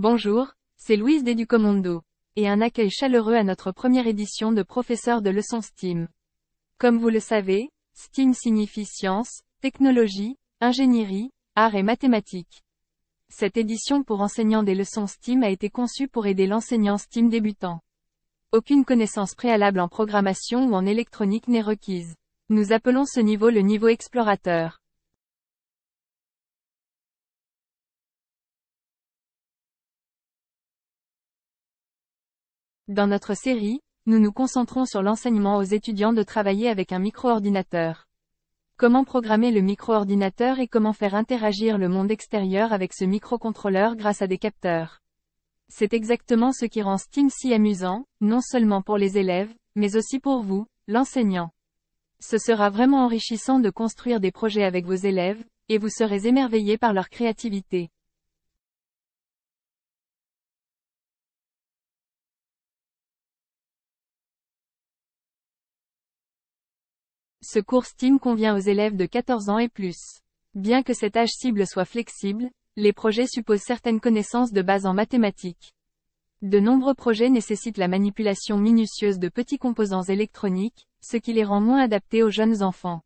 Bonjour, c'est Louise d'Educomondo, Et un accueil chaleureux à notre première édition de professeur de leçons STEAM. Comme vous le savez, STEAM signifie science, technologie, ingénierie, art et mathématiques. Cette édition pour enseignants des leçons STEAM a été conçue pour aider l'enseignant STEAM débutant. Aucune connaissance préalable en programmation ou en électronique n'est requise. Nous appelons ce niveau le niveau explorateur. Dans notre série, nous nous concentrons sur l'enseignement aux étudiants de travailler avec un micro-ordinateur. Comment programmer le micro-ordinateur et comment faire interagir le monde extérieur avec ce microcontrôleur grâce à des capteurs. C'est exactement ce qui rend Steam si amusant, non seulement pour les élèves, mais aussi pour vous, l'enseignant. Ce sera vraiment enrichissant de construire des projets avec vos élèves, et vous serez émerveillé par leur créativité. Ce cours STEAM convient aux élèves de 14 ans et plus. Bien que cet âge cible soit flexible, les projets supposent certaines connaissances de base en mathématiques. De nombreux projets nécessitent la manipulation minutieuse de petits composants électroniques, ce qui les rend moins adaptés aux jeunes enfants.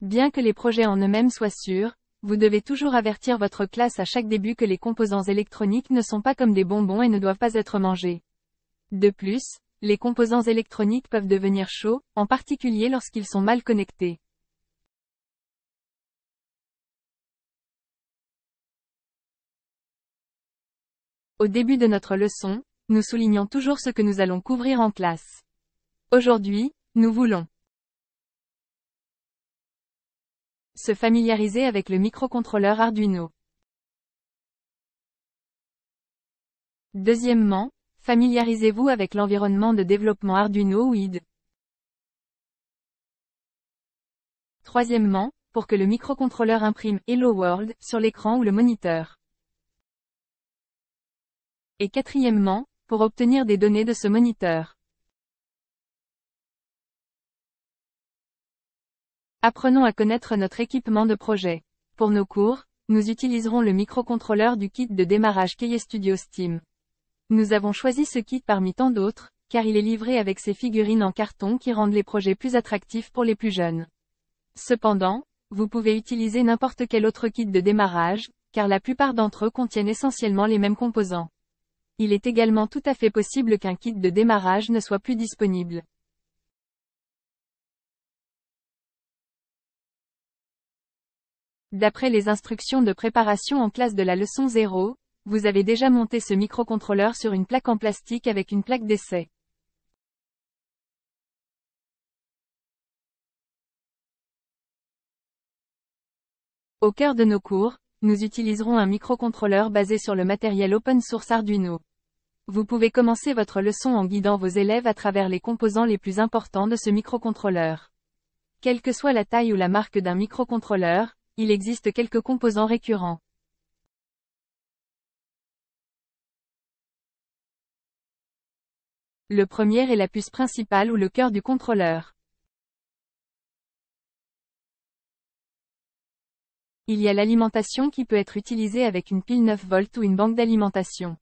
Bien que les projets en eux-mêmes soient sûrs, vous devez toujours avertir votre classe à chaque début que les composants électroniques ne sont pas comme des bonbons et ne doivent pas être mangés. De plus, les composants électroniques peuvent devenir chauds, en particulier lorsqu'ils sont mal connectés. Au début de notre leçon, nous soulignons toujours ce que nous allons couvrir en classe. Aujourd'hui, nous voulons Se familiariser avec le microcontrôleur Arduino. Deuxièmement, familiarisez-vous avec l'environnement de développement Arduino ou IDE. Troisièmement, pour que le microcontrôleur imprime Hello World sur l'écran ou le moniteur. Et quatrièmement, pour obtenir des données de ce moniteur. Apprenons à connaître notre équipement de projet. Pour nos cours, nous utiliserons le microcontrôleur du kit de démarrage Keyestudio Studio Steam. Nous avons choisi ce kit parmi tant d'autres, car il est livré avec ses figurines en carton qui rendent les projets plus attractifs pour les plus jeunes. Cependant, vous pouvez utiliser n'importe quel autre kit de démarrage, car la plupart d'entre eux contiennent essentiellement les mêmes composants. Il est également tout à fait possible qu'un kit de démarrage ne soit plus disponible. D'après les instructions de préparation en classe de la leçon 0, vous avez déjà monté ce microcontrôleur sur une plaque en plastique avec une plaque d'essai. Au cœur de nos cours, nous utiliserons un microcontrôleur basé sur le matériel open source Arduino. Vous pouvez commencer votre leçon en guidant vos élèves à travers les composants les plus importants de ce microcontrôleur. Quelle que soit la taille ou la marque d'un microcontrôleur, il existe quelques composants récurrents. Le premier est la puce principale ou le cœur du contrôleur. Il y a l'alimentation qui peut être utilisée avec une pile 9 v ou une banque d'alimentation.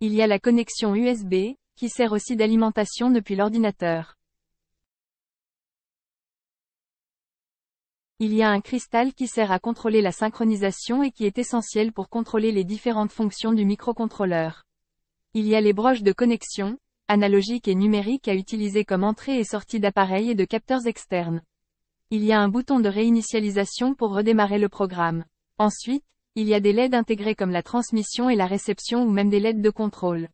Il y a la connexion USB, qui sert aussi d'alimentation depuis l'ordinateur. Il y a un cristal qui sert à contrôler la synchronisation et qui est essentiel pour contrôler les différentes fonctions du microcontrôleur. Il y a les broches de connexion, analogiques et numériques à utiliser comme entrée et sortie d'appareils et de capteurs externes. Il y a un bouton de réinitialisation pour redémarrer le programme. Ensuite, il y a des LED intégrés comme la transmission et la réception ou même des LED de contrôle.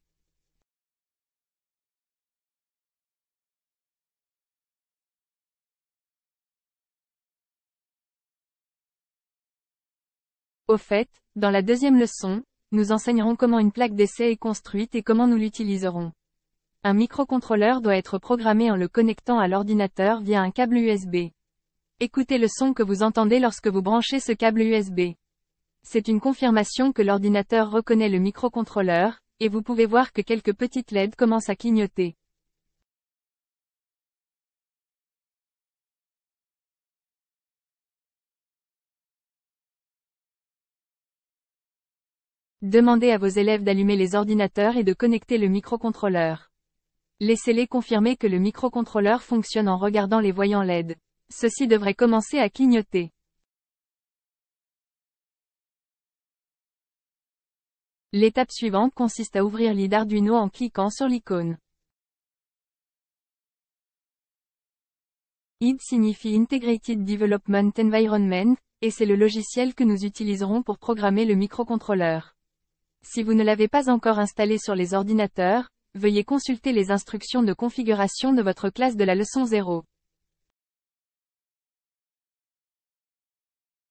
Au fait, dans la deuxième leçon, nous enseignerons comment une plaque d'essai est construite et comment nous l'utiliserons. Un microcontrôleur doit être programmé en le connectant à l'ordinateur via un câble USB. Écoutez le son que vous entendez lorsque vous branchez ce câble USB. C'est une confirmation que l'ordinateur reconnaît le microcontrôleur, et vous pouvez voir que quelques petites LED commencent à clignoter. Demandez à vos élèves d'allumer les ordinateurs et de connecter le microcontrôleur. Laissez-les confirmer que le microcontrôleur fonctionne en regardant les voyants LED. Ceci devrait commencer à clignoter. L'étape suivante consiste à ouvrir l'ID Arduino en cliquant sur l'icône. ID signifie Integrated Development Environment, et c'est le logiciel que nous utiliserons pour programmer le microcontrôleur. Si vous ne l'avez pas encore installé sur les ordinateurs, veuillez consulter les instructions de configuration de votre classe de la leçon 0.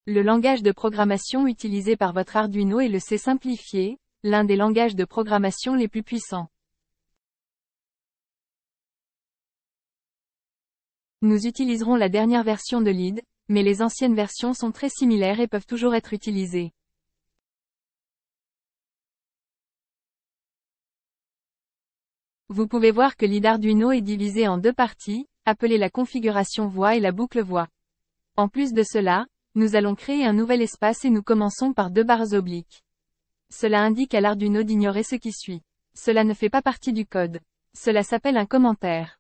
Le langage de programmation utilisé par votre Arduino est le C simplifié, l'un des langages de programmation les plus puissants. Nous utiliserons la dernière version de LID, mais les anciennes versions sont très similaires et peuvent toujours être utilisées. Vous pouvez voir que l'id Arduino est divisé en deux parties, appelées la configuration voix et la boucle voix. En plus de cela, nous allons créer un nouvel espace et nous commençons par deux barres obliques. Cela indique à l'Arduino d'ignorer ce qui suit. Cela ne fait pas partie du code. Cela s'appelle un commentaire.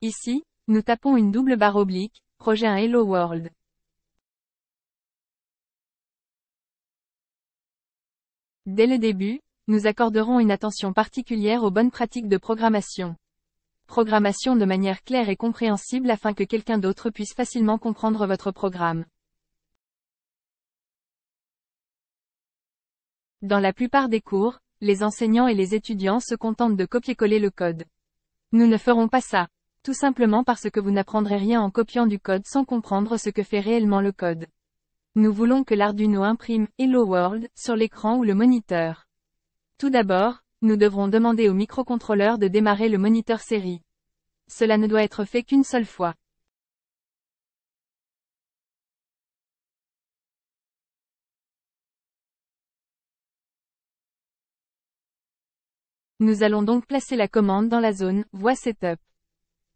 Ici, nous tapons une double barre oblique, projet un Hello World. Dès le début, nous accorderons une attention particulière aux bonnes pratiques de programmation. Programmation de manière claire et compréhensible afin que quelqu'un d'autre puisse facilement comprendre votre programme. Dans la plupart des cours, les enseignants et les étudiants se contentent de copier-coller le code. Nous ne ferons pas ça. Tout simplement parce que vous n'apprendrez rien en copiant du code sans comprendre ce que fait réellement le code. Nous voulons que l'Arduino imprime « Hello World » sur l'écran ou le moniteur. Tout d'abord, nous devrons demander au microcontrôleur de démarrer le moniteur série. Cela ne doit être fait qu'une seule fois. Nous allons donc placer la commande dans la zone « Voix Setup ».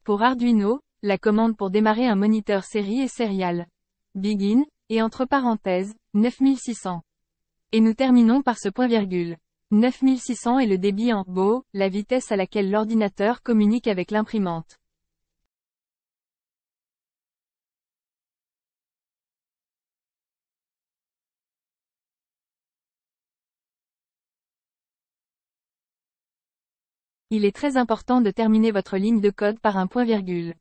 Pour Arduino, la commande pour démarrer un moniteur série est Serial. Begin, et entre parenthèses, 9600. Et nous terminons par ce point virgule. 9600 est le débit en BO, la vitesse à laquelle l'ordinateur communique avec l'imprimante. Il est très important de terminer votre ligne de code par un point virgule.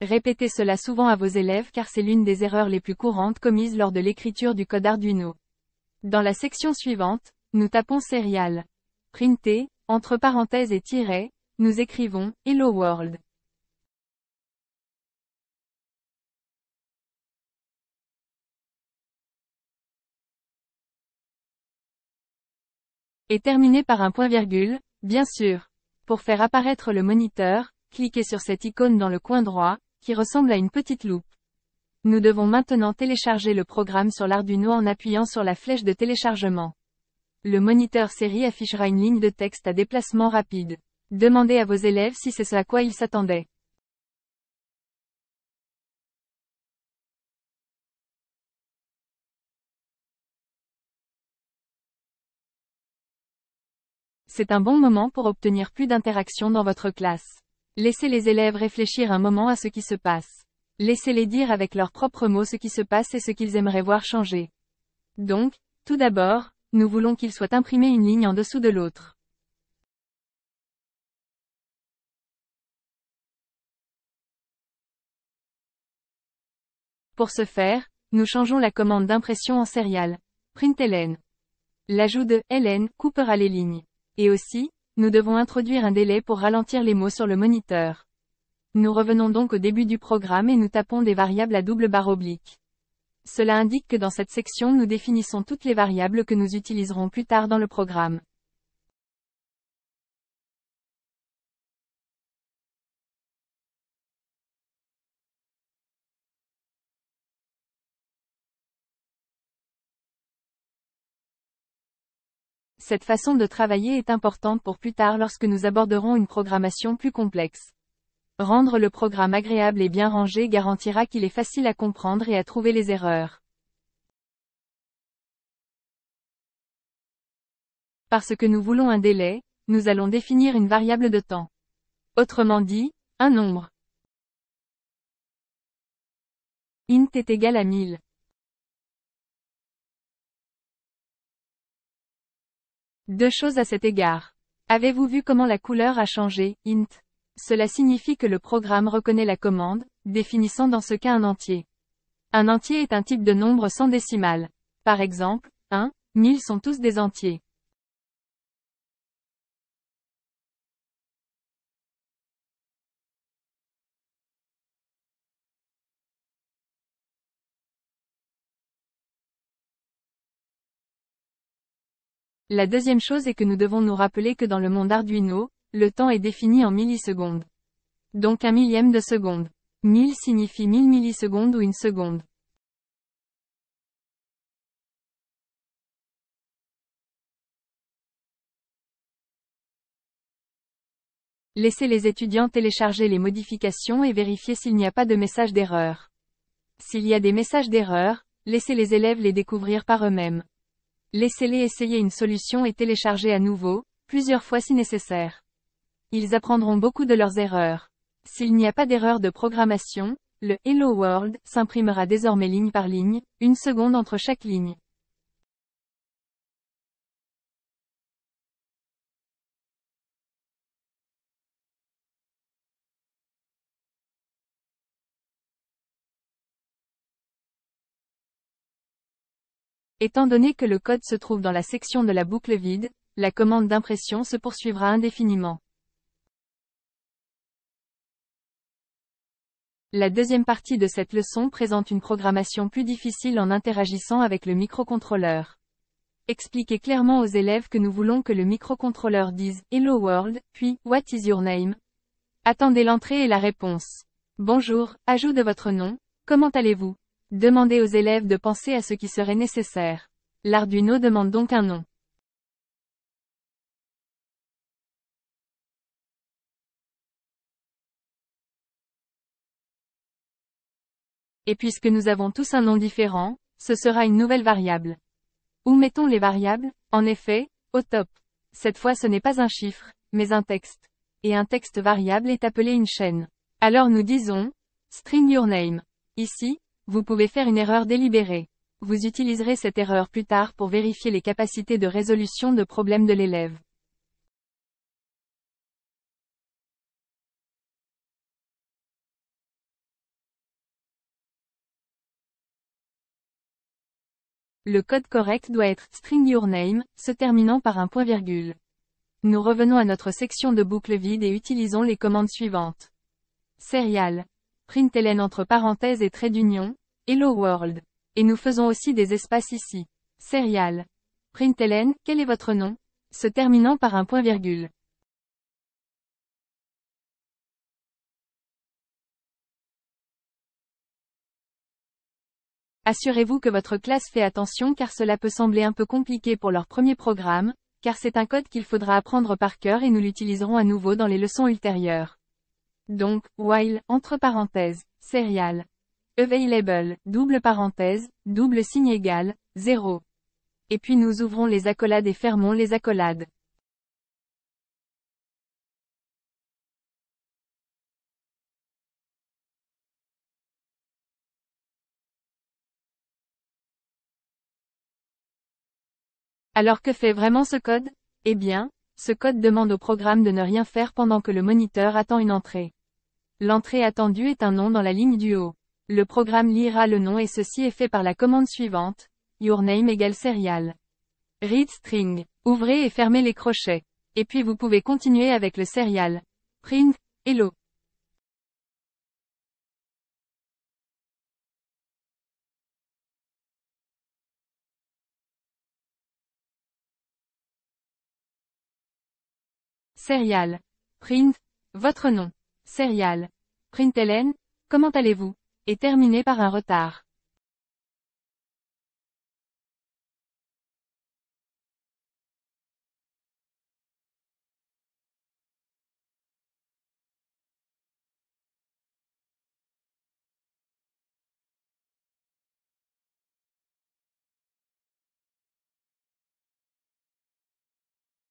Répétez cela souvent à vos élèves car c'est l'une des erreurs les plus courantes commises lors de l'écriture du code Arduino. Dans la section suivante, nous tapons Serial. Printé, entre parenthèses et tiret, nous écrivons Hello World. et terminé par un point-virgule, bien sûr. Pour faire apparaître le moniteur, cliquez sur cette icône dans le coin droit, qui ressemble à une petite loupe. Nous devons maintenant télécharger le programme sur l'Arduino en appuyant sur la flèche de téléchargement. Le moniteur série affichera une ligne de texte à déplacement rapide. Demandez à vos élèves si c'est ce à quoi ils s'attendaient. C'est un bon moment pour obtenir plus d'interactions dans votre classe. Laissez les élèves réfléchir un moment à ce qui se passe. Laissez-les dire avec leurs propres mots ce qui se passe et ce qu'ils aimeraient voir changer. Donc, tout d'abord, nous voulons qu'il soit imprimé une ligne en dessous de l'autre. Pour ce faire, nous changeons la commande d'impression en sérial. Print L'ajout de ln » coupera les lignes. Et aussi, nous devons introduire un délai pour ralentir les mots sur le moniteur. Nous revenons donc au début du programme et nous tapons des variables à double barre oblique. Cela indique que dans cette section nous définissons toutes les variables que nous utiliserons plus tard dans le programme. Cette façon de travailler est importante pour plus tard lorsque nous aborderons une programmation plus complexe. Rendre le programme agréable et bien rangé garantira qu'il est facile à comprendre et à trouver les erreurs. Parce que nous voulons un délai, nous allons définir une variable de temps. Autrement dit, un nombre. int est égal à 1000. Deux choses à cet égard. Avez-vous vu comment la couleur a changé, int Cela signifie que le programme reconnaît la commande, définissant dans ce cas un entier. Un entier est un type de nombre sans décimale. Par exemple, 1, 1000 sont tous des entiers. La deuxième chose est que nous devons nous rappeler que dans le monde Arduino, le temps est défini en millisecondes. Donc un millième de seconde. 1000 signifie 1000 millisecondes ou une seconde. Laissez les étudiants télécharger les modifications et vérifier s'il n'y a pas de message d'erreur. S'il y a des messages d'erreur, laissez les élèves les découvrir par eux-mêmes. Laissez-les essayer une solution et télécharger à nouveau, plusieurs fois si nécessaire. Ils apprendront beaucoup de leurs erreurs. S'il n'y a pas d'erreur de programmation, le Hello World s'imprimera désormais ligne par ligne, une seconde entre chaque ligne. Étant donné que le code se trouve dans la section de la boucle vide, la commande d'impression se poursuivra indéfiniment. La deuxième partie de cette leçon présente une programmation plus difficile en interagissant avec le microcontrôleur. Expliquez clairement aux élèves que nous voulons que le microcontrôleur dise « Hello World », puis « What is your name ?» Attendez l'entrée et la réponse. Bonjour, ajout de votre nom, comment allez-vous Demandez aux élèves de penser à ce qui serait nécessaire. L'Arduino demande donc un nom. Et puisque nous avons tous un nom différent, ce sera une nouvelle variable. Où mettons les variables En effet, au top. Cette fois ce n'est pas un chiffre, mais un texte. Et un texte variable est appelé une chaîne. Alors nous disons, string your name. Ici, vous pouvez faire une erreur délibérée. Vous utiliserez cette erreur plus tard pour vérifier les capacités de résolution de problèmes de l'élève. Le code correct doit être string your name, se terminant par un point-virgule. Nous revenons à notre section de boucle vide et utilisons les commandes suivantes. Serial println entre parenthèses et trait d'union, hello world. Et nous faisons aussi des espaces ici. Serial. Println, quel est votre nom Se terminant par un point virgule. Assurez-vous que votre classe fait attention car cela peut sembler un peu compliqué pour leur premier programme, car c'est un code qu'il faudra apprendre par cœur et nous l'utiliserons à nouveau dans les leçons ultérieures. Donc, while, entre parenthèses, serial. Available, double parenthèse, double signe égal, 0. Et puis nous ouvrons les accolades et fermons les accolades. Alors que fait vraiment ce code Eh bien, ce code demande au programme de ne rien faire pendant que le moniteur attend une entrée. L'entrée attendue est un nom dans la ligne du haut. Le programme lira le nom et ceci est fait par la commande suivante. Your name égale serial. Read string. Ouvrez et fermez les crochets. Et puis vous pouvez continuer avec le serial. Print. Hello. Serial. Print. Votre nom serial, printelen, comment allez-vous, Et terminé par un retard.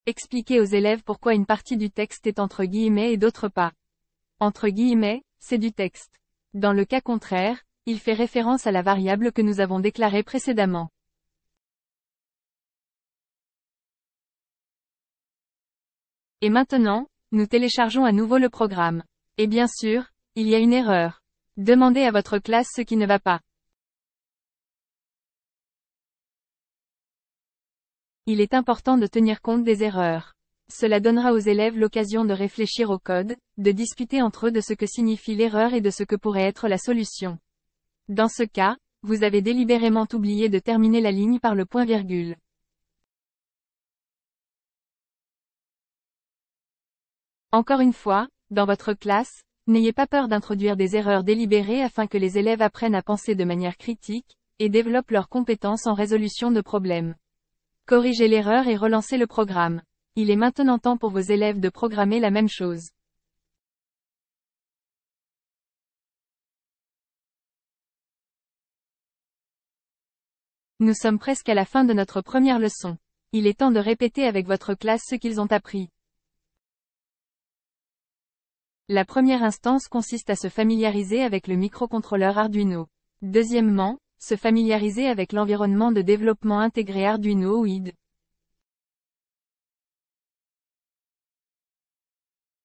Expliquez aux élèves pourquoi une partie du texte est entre guillemets et d'autres pas entre guillemets, c'est du texte. Dans le cas contraire, il fait référence à la variable que nous avons déclarée précédemment. Et maintenant, nous téléchargeons à nouveau le programme. Et bien sûr, il y a une erreur. Demandez à votre classe ce qui ne va pas. Il est important de tenir compte des erreurs. Cela donnera aux élèves l'occasion de réfléchir au code, de discuter entre eux de ce que signifie l'erreur et de ce que pourrait être la solution. Dans ce cas, vous avez délibérément oublié de terminer la ligne par le point-virgule. Encore une fois, dans votre classe, n'ayez pas peur d'introduire des erreurs délibérées afin que les élèves apprennent à penser de manière critique, et développent leurs compétences en résolution de problèmes. Corrigez l'erreur et relancez le programme. Il est maintenant temps pour vos élèves de programmer la même chose. Nous sommes presque à la fin de notre première leçon. Il est temps de répéter avec votre classe ce qu'ils ont appris. La première instance consiste à se familiariser avec le microcontrôleur Arduino. Deuxièmement, se familiariser avec l'environnement de développement intégré Arduino ou IDE.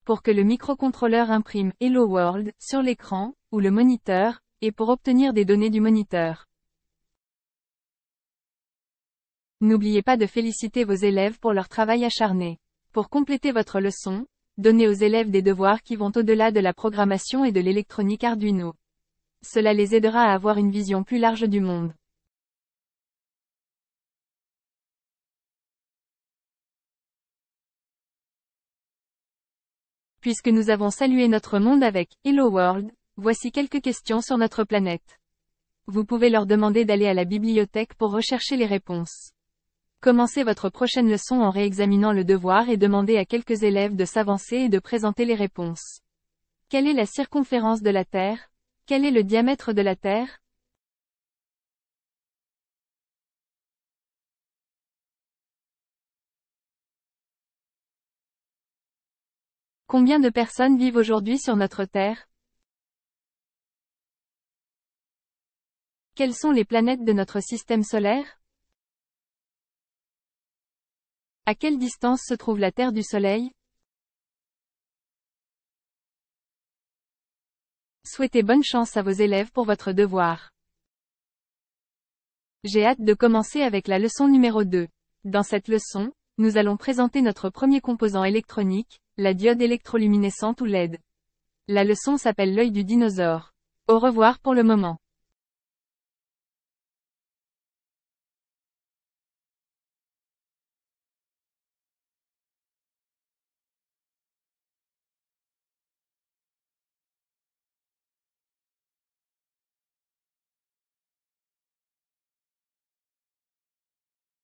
pour que le microcontrôleur imprime Hello World sur l'écran, ou le moniteur, et pour obtenir des données du moniteur. N'oubliez pas de féliciter vos élèves pour leur travail acharné. Pour compléter votre leçon, donnez aux élèves des devoirs qui vont au-delà de la programmation et de l'électronique Arduino. Cela les aidera à avoir une vision plus large du monde. Puisque nous avons salué notre monde avec Hello World, voici quelques questions sur notre planète. Vous pouvez leur demander d'aller à la bibliothèque pour rechercher les réponses. Commencez votre prochaine leçon en réexaminant le devoir et demandez à quelques élèves de s'avancer et de présenter les réponses. Quelle est la circonférence de la Terre Quel est le diamètre de la Terre Combien de personnes vivent aujourd'hui sur notre Terre Quelles sont les planètes de notre système solaire À quelle distance se trouve la Terre du Soleil Souhaitez bonne chance à vos élèves pour votre devoir. J'ai hâte de commencer avec la leçon numéro 2. Dans cette leçon, nous allons présenter notre premier composant électronique, la diode électroluminescente ou LED. La leçon s'appelle l'œil du dinosaure. Au revoir pour le moment.